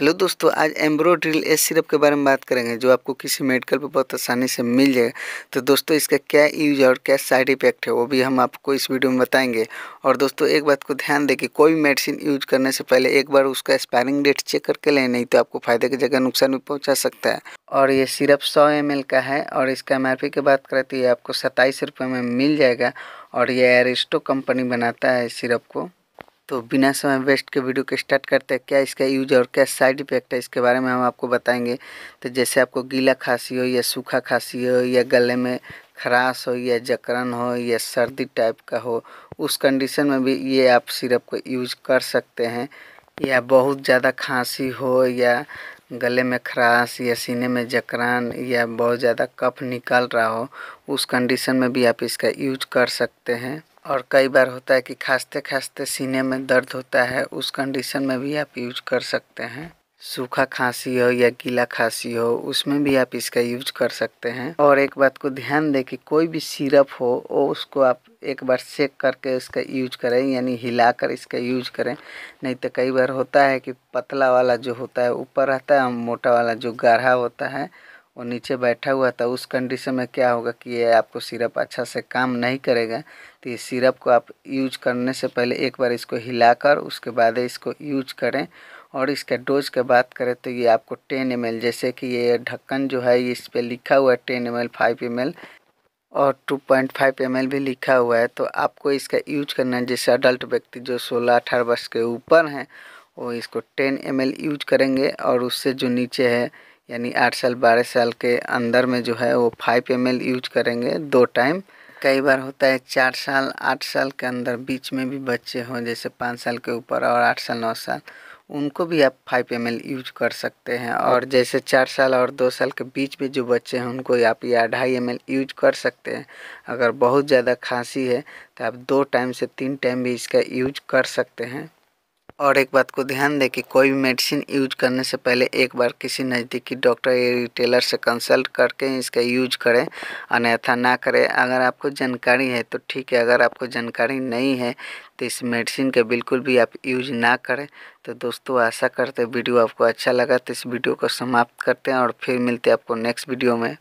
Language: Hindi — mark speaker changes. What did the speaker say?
Speaker 1: हेलो दोस्तों आज एम्ब्रोड्रिल एस सिरप के बारे में बात करेंगे जो आपको किसी मेडिकल पर बहुत आसानी से मिल जाएगा तो दोस्तों इसका क्या यूज और क्या साइड इफेक्ट है वो भी हम आपको इस वीडियो में बताएंगे और दोस्तों एक बात को ध्यान दें कि कोई भी मेडिसिन यूज करने से पहले एक बार उसका एक्सपायरिंग डेट चेक करके लें नहीं तो आपको फायदे की जगह नुकसान भी पहुँचा सकता है और ये सिरप सौ एम का है और इसका एम की बात करें तो ये आपको सत्ताईस रुपये में मिल जाएगा और ये एरिस्टो कंपनी बनाता है सिरप को तो बिना समय वेस्ट के वीडियो को स्टार्ट करते हैं क्या इसका यूज और क्या साइड इफेक्ट है इसके बारे में हम आपको बताएंगे तो जैसे आपको गीला खांसी हो या सूखा खांसी हो या गले में खराश हो या जकरन हो या सर्दी टाइप का हो उस कंडीशन में भी ये आप सिरप को यूज कर सकते हैं या बहुत ज़्यादा खांसी हो या गले में खराश या सीने में जकरान या बहुत ज़्यादा कफ निकल रहा हो उस कंडीशन में भी आप इसका यूज कर सकते हैं और कई बार होता है कि खांसते खाँसते सीने में दर्द होता है उस कंडीशन में भी आप यूज कर सकते हैं सूखा खांसी हो या गीला खांसी हो उसमें भी आप इसका यूज कर सकते हैं और एक बात को ध्यान दें कि कोई भी सिरप हो वो उसको आप एक बार सेक करके इसका यूज करें यानी हिलाकर इसका यूज करें नहीं तो कई बार होता है कि पतला वाला जो होता है ऊपर रहता है मोटा वाला जो गाढ़ा होता है और नीचे बैठा हुआ था उस कंडीशन में क्या होगा कि ये आपको सिरप अच्छा से काम नहीं करेगा तो इस सिरप को आप यूज करने से पहले एक बार इसको हिलाकर उसके बाद इसको यूज करें और इसका डोज की बात करें तो ये आपको टेन एम जैसे कि ये ढक्कन जो है इस पर लिखा हुआ है ten M L five M L और 2.5 पॉइंट भी लिखा हुआ है तो आपको इसका यूज करना है जैसे अडल्ट व्यक्ति जो सोलह अठारह वर्ष के ऊपर हैं वो इसको टेन एम यूज करेंगे और उससे जो नीचे है यानी आठ साल बारह साल के अंदर में जो है वो फाइव एम यूज करेंगे दो टाइम कई बार होता है चार साल आठ साल के अंदर बीच में भी बच्चे हों जैसे पाँच साल के ऊपर और आठ साल नौ साल उनको भी आप फाइव एम यूज कर सकते हैं और जैसे चार साल और दो साल के बीच में जो बच्चे हैं उनको आप या ढाई एम यूज कर सकते हैं अगर बहुत ज़्यादा खांसी है तो आप दो टाइम से तीन टाइम भी इसका यूज कर सकते हैं और एक बात को ध्यान दें कि कोई भी मेडिसिन यूज करने से पहले एक बार किसी नज़दीकी डॉक्टर या रिटेलर से कंसल्ट करके इसका यूज करें अन्यथा ना करें अगर आपको जानकारी है तो ठीक है अगर आपको जानकारी नहीं है तो इस मेडिसिन का बिल्कुल भी आप यूज ना करें तो दोस्तों आशा करते वीडियो आपको अच्छा लगा तो इस वीडियो को समाप्त करते हैं और फिर मिलते हैं आपको नेक्स्ट वीडियो में